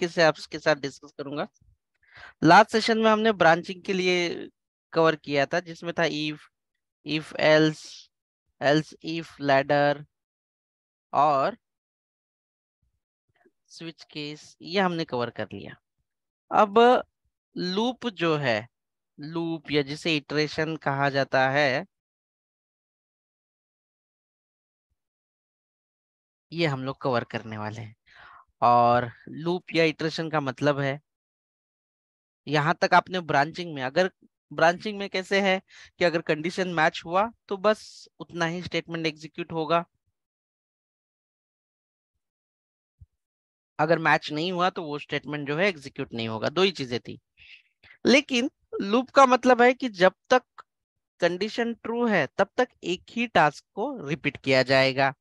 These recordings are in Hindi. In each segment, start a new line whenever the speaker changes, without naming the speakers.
तरीके से आपके साथ डिस्कस करूंगा लास्ट सेशन में हमने ब्रांचिंग के लिए कवर किया था जिसमें था if if else else if ladder और स्विच केस ये हमने कवर कर लिया अब लूप जो है लूप या जिसे इटरेशन कहा जाता है ये हम लोग कवर करने वाले हैं और लूप या इटरेशन का मतलब है यहाँ तक आपने ब्रांचिंग में अगर ब्रांचिंग में कैसे है कि अगर कंडीशन मैच हुआ तो बस उतना ही स्टेटमेंट एग्जीक्यूट होगा अगर मैच नहीं हुआ तो वो स्टेटमेंट जो है एग्जीक्यूट नहीं होगा दो ही चीजें थी लेकिन लूप का मतलब है कि जब तक कंडीशन ट्रू है तब तक एक ही टास्क को रिपीट किया जाएगा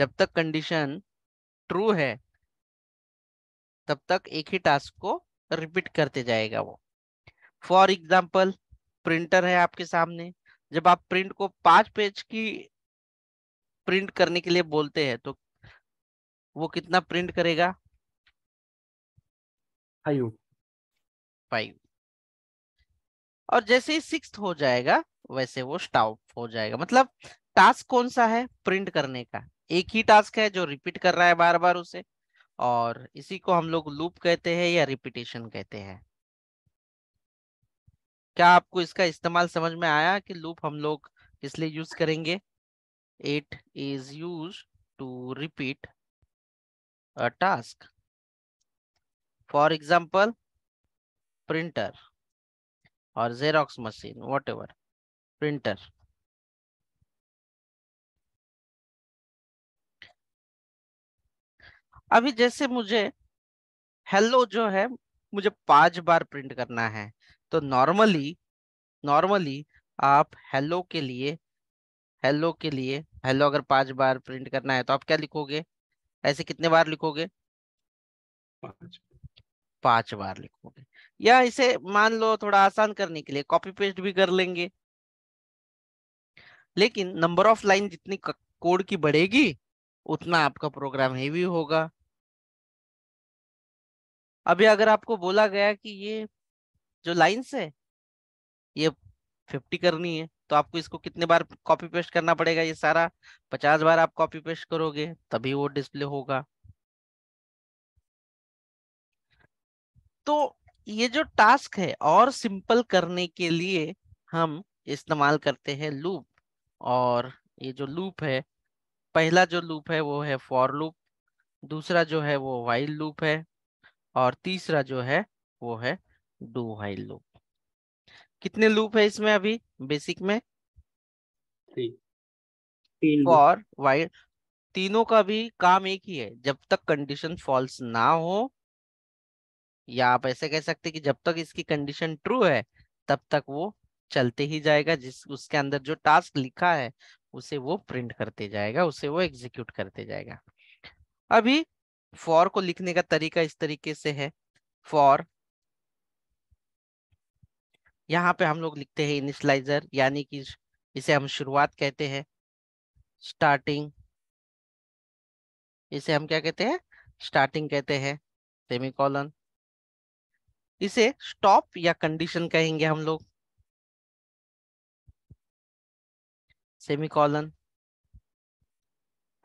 जब तक कंडीशन ट्रू है तब तक एक ही टास्क को रिपीट करते जाएगा वो फॉर एग्जाम्पल प्रिंटर है आपके सामने जब आप प्रिंट को पांच पेज की प्रिंट करने के लिए बोलते हैं तो वो कितना प्रिंट करेगा फाइव फाइव और जैसे ही सिक्स हो जाएगा वैसे वो स्टॉप हो जाएगा मतलब टास्क कौन सा है प्रिंट करने का एक ही टास्क है जो रिपीट कर रहा है बार बार उसे और इसी को हम लोग लूप कहते हैं या रिपीटेशन कहते हैं क्या आपको इसका इस्तेमाल समझ में आया कि लूप हम लोग इसलिए यूज करेंगे it is use to repeat a task for example printer और xerox machine whatever printer अभी जैसे मुझे हेलो जो है मुझे पांच बार प्रिंट करना है तो नॉर्मली नॉर्मली आप हेलो के लिए हेलो के लिए हेलो अगर पांच बार प्रिंट करना है तो आप क्या लिखोगे ऐसे कितने बार लिखोगे पांच बार लिखोगे या इसे मान लो थोड़ा आसान करने के लिए कॉपी पेस्ट भी कर लेंगे लेकिन नंबर ऑफ लाइन जितनी कोड की बढ़ेगी उतना आपका प्रोग्राम हेवी होगा अभी अगर आपको बोला गया कि ये जो लाइन्स है ये फिफ्टी करनी है तो आपको इसको कितने बार कॉपी पेस्ट करना पड़ेगा ये सारा पचास बार आप कॉपी पेस्ट करोगे तभी वो डिस्प्ले होगा तो ये जो टास्क है और सिंपल करने के लिए हम इस्तेमाल करते हैं लूप और ये जो लूप है पहला जो लूप है वो है फॉर लूप दूसरा जो है वो वाइल लूप है और तीसरा जो है वो है डू वाइल लूप कितने लूप है इसमें अभी बेसिक में फॉर वाइल तीनों का भी काम एक ही है जब तक कंडीशन फॉल्स ना हो या आप ऐसे कह सकते कि जब तक इसकी कंडीशन ट्रू है तब तक वो चलते ही जाएगा जिस उसके अंदर जो टास्क लिखा है उसे वो प्रिंट करते जाएगा उसे वो एग्जीक्यूट करते जाएगा अभी फॉर को लिखने का तरीका इस तरीके से है फॉर यहाँ पे हम लोग लिखते हैं इनिशलाइजर यानी कि इसे हम शुरुआत कहते हैं स्टार्टिंग इसे हम क्या कहते हैं स्टार्टिंग कहते हैं सेमिकॉलन इसे स्टॉप या कंडीशन कहेंगे हम लोग सेमिकॉलन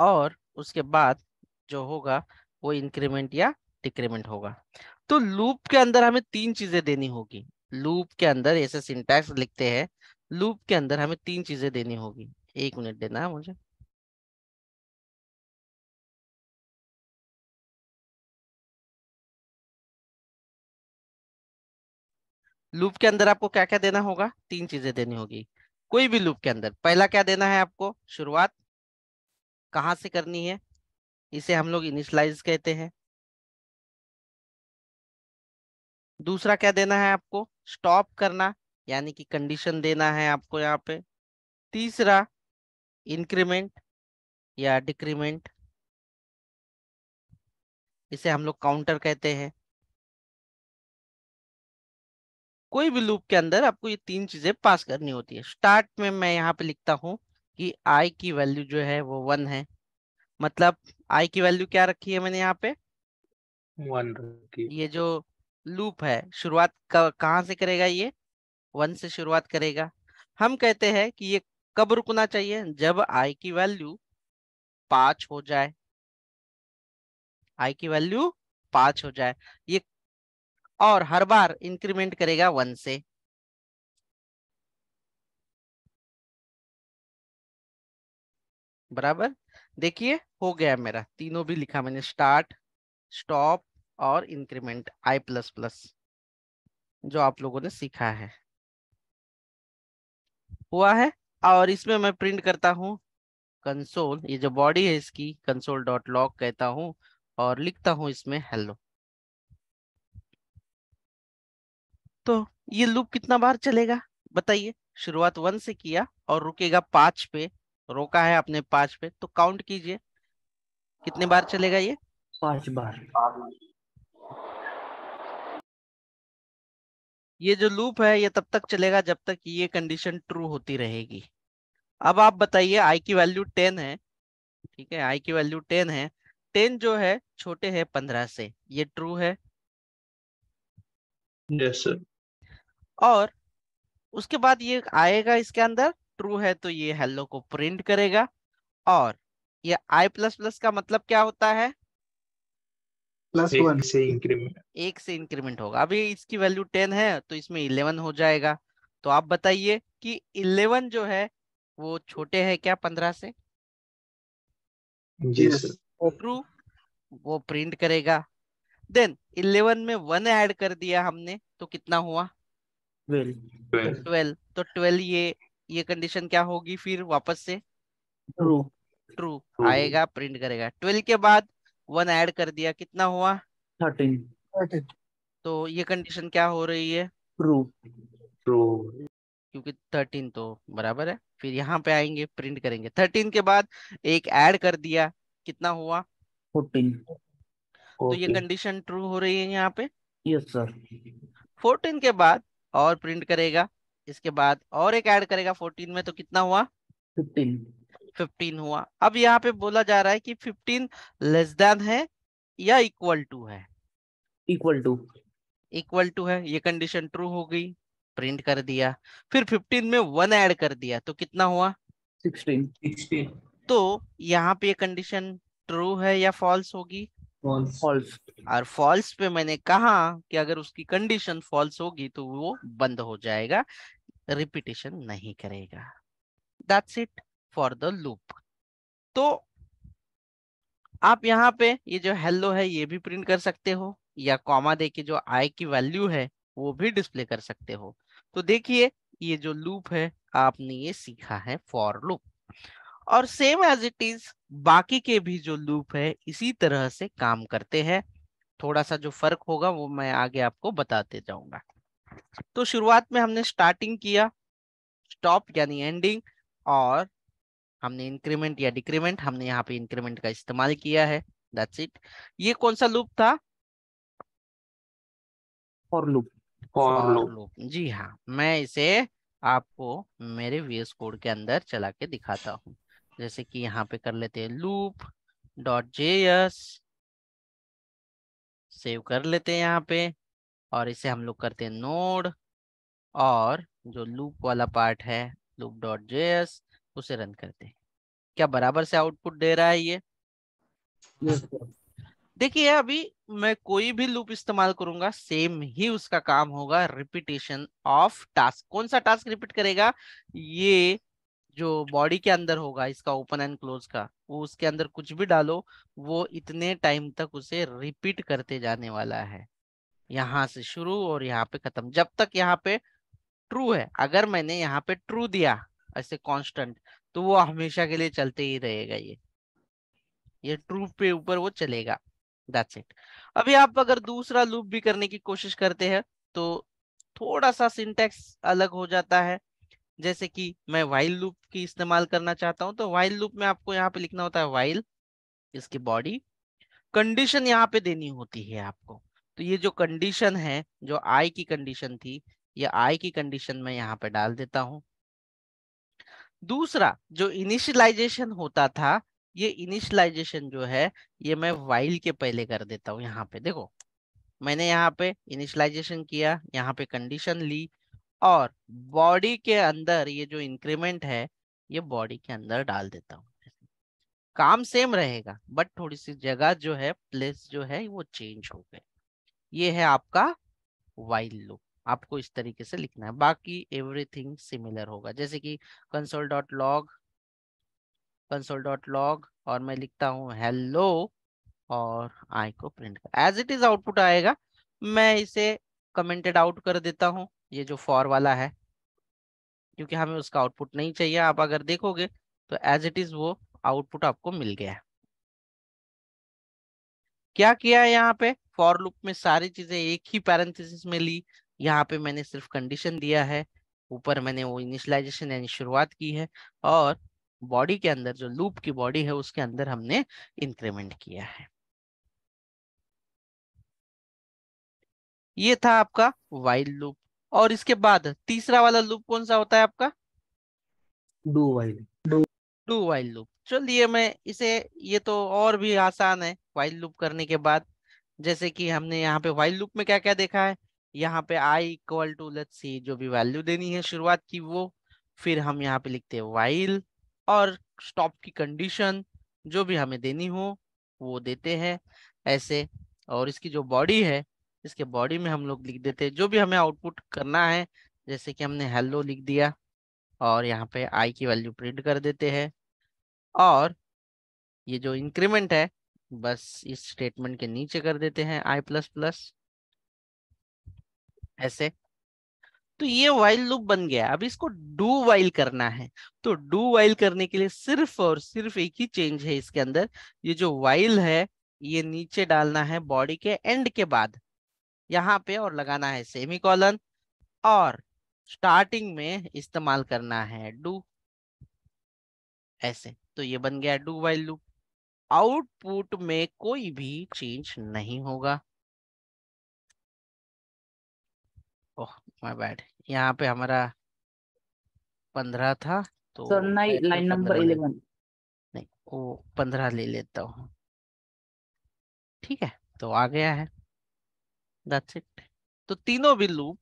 और उसके बाद जो होगा वो इंक्रीमेंट या डिक्रीमेंट होगा तो लूप के अंदर हमें तीन चीजें देनी होगी लूप के अंदर ऐसे सिंटैक्स लिखते हैं लूप के अंदर हमें तीन चीजें देनी होगी एक मिनट देना है मुझे लूप के अंदर आपको क्या क्या देना होगा तीन चीजें देनी होगी कोई भी लूप के अंदर पहला क्या देना है आपको शुरुआत कहां से करनी है इसे हम लोग इनिशलाइज कहते हैं दूसरा क्या देना है आपको स्टॉप करना यानी कि कंडीशन देना है आपको यहाँ पे तीसरा इंक्रीमेंट या डिक्रीमेंट इसे हम लोग काउंटर कहते हैं कोई भी लूप के अंदर आपको ये तीन चीजें पास करनी होती है स्टार्ट में मैं यहाँ पे लिखता हूं कि आई की वैल्यू जो है वो वन है मतलब आई की वैल्यू क्या रखी है मैंने यहाँ पे वन रखी ये जो लूप है शुरुआत कहाँ से करेगा ये वन से शुरुआत करेगा हम कहते हैं कि ये कब रुकना चाहिए जब आई की वैल्यू पांच हो जाए आई की वैल्यू पांच हो जाए ये और हर बार इंक्रीमेंट करेगा वन से बराबर देखिए हो गया मेरा तीनों भी लिखा मैंने स्टार्ट स्टॉप और इंक्रीमेंट आई प्लस प्लस जो आप लोगों ने सीखा है हुआ है और इसमें मैं प्रिंट करता हूँ कंसोल ये जो बॉडी है इसकी कंसोल डॉट लॉग कहता हूँ और लिखता हूँ इसमें हेलो तो ये लूप कितना बार चलेगा बताइए शुरुआत वन से किया और रुकेगा पांच पे रोका है आपने पांच पे तो काउंट कीजिए कितने बार चलेगा ये पांच बार ये जो लूप है ये तब तक चलेगा जब तक ये कंडीशन ट्रू होती रहेगी अब आप बताइए आई की वैल्यू टेन है ठीक है आई की वैल्यू टेन है टेन जो है छोटे है पंद्रह से ये ट्रू है yes, और उसके बाद ये आएगा इसके अंदर ट्रू है तो ये हेलो को प्रिंट करेगा और ये आई प्लस प्लस का मतलब क्या होता है प्लस वन से इंक्रीमेंट एक से इंक्रीमेंट होगा अभी इसकी वैल्यू टेन है तो इसमें इलेवन हो जाएगा तो आप बताइए कि इलेवन जो है वो छोटे है क्या पंद्रह से जी ट्रू वो प्रिंट करेगा देन इलेवन में वन ऐड कर दिया हमने तो कितना हुआ ट्वेल्व तो ट्वेल्व ये ये कंडीशन क्या होगी फिर वापस से ट्रू ट्रू आएगा प्रिंट करेगा ट्वेल्व के बाद वन ऐड कर दिया कितना हुआ थर्टीन तो ये कंडीशन क्या हो रही है ट्रू ट्रू क्योंकि थर्टीन तो बराबर है फिर यहाँ पे आएंगे प्रिंट करेंगे थर्टीन के बाद एक ऐड कर दिया कितना हुआ फोर्टीन तो ये कंडीशन ट्रू हो रही है यहाँ पे यस सर फोर्टीन के बाद और प्रिंट करेगा इसके बाद और एक ऐड करेगा फोर्टीन में तो कितना हुआ फिफ्टीन फिफ्टीन हुआ अब यहाँ पे बोला जा रहा है कि फिफ्टीन लेस देन है या इक्वल टू है इक्वल टू इक्वल टू है ये कंडीशन ट्रू हो गई प्रिंट कर दिया फिर फिफ्टीन में वन ऐड कर दिया तो कितना हुआ 16 16 तो यहाँ पे कंडीशन ट्रू है या फॉल्स होगी फॉल्स और फॉल्स पे मैंने कहा कि अगर उसकी कंडीशन फॉल्स होगी तो वो बंद हो जाएगा रिपीटेशन नहीं करेगा that's it for the loop तो आप यहाँ पे ये जो हेलो है ये भी प्रिंट कर सकते हो या कॉमा दे के जो आई की वैल्यू है वो भी डिस्प्ले कर सकते हो तो देखिए ये जो लूप है आपने ये सीखा है फॉर लूप और सेम एज इट इज बाकी के भी जो लूप है इसी तरह से काम करते हैं थोड़ा सा जो फर्क होगा वो मैं आगे आपको बताते जाऊंगा तो शुरुआत में हमने स्टार्टिंग किया स्टॉप यानी एंडिंग और हमने इंक्रीमेंट या डिक्रीमेंट हमने यहाँ पे इंक्रीमेंट का इस्तेमाल किया है दैट्स इट ये कौन सा लूप था फॉर लूप फॉर लूप जी हाँ मैं इसे आपको मेरे वीएस कोड के अंदर चला के दिखाता हूँ जैसे कि यहाँ पे कर लेते हैं loop dot J S save कर लेते हैं यहाँ पे और इसे हम लोग करते हैं नोड और जो लूप वाला पार्ट है लूप डॉट जे एस उसे रन करते हैं क्या बराबर से आउटपुट दे रहा है ये देखिए अभी मैं कोई भी लूप इस्तेमाल करूंगा सेम ही उसका काम होगा रिपीटेशन ऑफ टास्क कौन सा टास्क रिपीट करेगा ये जो बॉडी के अंदर होगा इसका ओपन एंड क्लोज का वो उसके अंदर कुछ भी डालो वो इतने टाइम तक उसे रिपीट करते जाने वाला है यहाँ से शुरू और यहाँ पे खत्म जब तक यहाँ पे ट्रू है अगर मैंने यहाँ पे ट्रू दिया ऐसे कांस्टेंट तो वो हमेशा के लिए चलते ही रहेगा ये ये ट्रू पे ऊपर वो चलेगा दैट्स इट अभी आप अगर दूसरा लूप भी करने की कोशिश करते हैं तो थोड़ा सा सिंटेक्स अलग हो जाता है जैसे कि मैं वाइल लूप की इस्तेमाल करना चाहता हूँ तो वाइल लूप में आपको यहाँ पे लिखना होता है वाइल इसकी बॉडी कंडीशन यहाँ पे देनी होती है आपको तो ये जो कंडीशन है जो आई की कंडीशन थी ये आई की कंडीशन मैं यहाँ पे डाल देता हूँ दूसरा जो इनिशियलाइजेशन होता था ये इनिशियलाइजेशन जो है ये मैं वाइल के पहले कर देता हूँ यहाँ पे देखो मैंने यहाँ पे इनिशियलाइजेशन किया यहाँ पे कंडीशन ली और बॉडी के अंदर ये जो इंक्रीमेंट है ये बॉडी के अंदर डाल देता हूँ काम सेम रहेगा बट थोड़ी सी जगह जो है प्लेस जो है वो चेंज हो गए ये है आपका वाइल लुक आपको इस तरीके से लिखना है बाकी एवरीथिंग सिमिलर होगा जैसे कि console dot log console dot log और मैं लिखता हूँ हेलो और आई को प्रिंट कर एज इट इज आउटपुट आएगा मैं इसे कमेंटेड आउट कर देता हूँ ये जो फॉर वाला है क्योंकि हमें उसका आउटपुट नहीं चाहिए आप अगर देखोगे तो एज इट इज वो आउटपुट आपको मिल गया है क्या किया है यहाँ पे फॉर लूप में सारी चीजें एक ही पैरेंथेसिस में ली यहाँ पे मैंने सिर्फ कंडीशन दिया है ऊपर मैंने वो इनिशलाइजेशन यानी शुरुआत की है और बॉडी के अंदर जो लूप की बॉडी है उसके अंदर हमने इंक्रीमेंट किया है ये था आपका वाइल्ड लूप और इसके बाद तीसरा वाला लूप कौन सा होता है आपका do while do while loop चलिए मैं इसे ये तो और भी आसान है वाइल लूप करने के बाद जैसे कि हमने यहाँ पे वाइल लूप में क्या क्या देखा है यहाँ पे I equal to let C जो भी वैल्यू देनी है शुरुआत की वो फिर हम यहाँ पे लिखते हैं वाइल और स्टॉप की कंडीशन जो भी हमें देनी हो वो देते हैं ऐसे और इसकी जो बॉडी है इसके बॉडी में हम लोग लिख देते हैं जो भी हमें आउटपुट करना है जैसे कि हमने हेलो लिख दिया और यहाँ पे आई की वैल्यू प्रिंट कर देते हैं और ये जो इंक्रीमेंट है बस इस स्टेटमेंट के नीचे कर देते हैं आई प्लस प्लस ऐसे तो ये वाइल लूप बन गया अब इसको डू वाइल करना है तो डू वाइल करने के लिए सिर्फ और सिर्फ एक ही चेंज है इसके अंदर ये जो वाइल है ये नीचे डालना है बॉडी के एंड के बाद यहाँ पे और लगाना है सेमी कॉलन और स्टार्टिंग में इस्तेमाल करना है डू ऐसे तो ये बन गया डू वाइल लूप आउटपुट में कोई भी चेंज नहीं होगा ओह माय बैड यहाँ पे हमारा पंद्रह था तो लाइन नंबर इलेवन नहीं वो पंद्रह ले लेता हूँ ठीक है तो आ गया है दैट्स इट तो तीनों भी लूप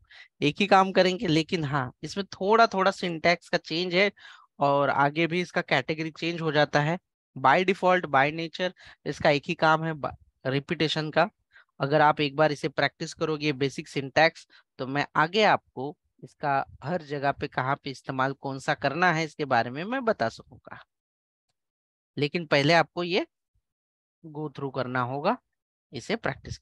एक ही काम करेंगे लेकिन हाँ इसमें थोड़ा थोड़ा सिंटैक्स का चेंज है और आगे भी इसका कैटेगरी चेंज हो जाता है बाय डिफॉल्ट बाय नेचर इसका एक ही काम है रिपीटेशन का अगर आप एक बार इसे प्रैक्टिस करोगे बेसिक सिंटैक्स तो मैं आगे आपको इसका हर जगह पे कहाँ पे इस्तेमाल कौन सा करना है इसके बारे में मैं बता सकूंगा लेकिन पहले आपको ये गो थ्रू करना होगा इसे प्रैक्टिस करना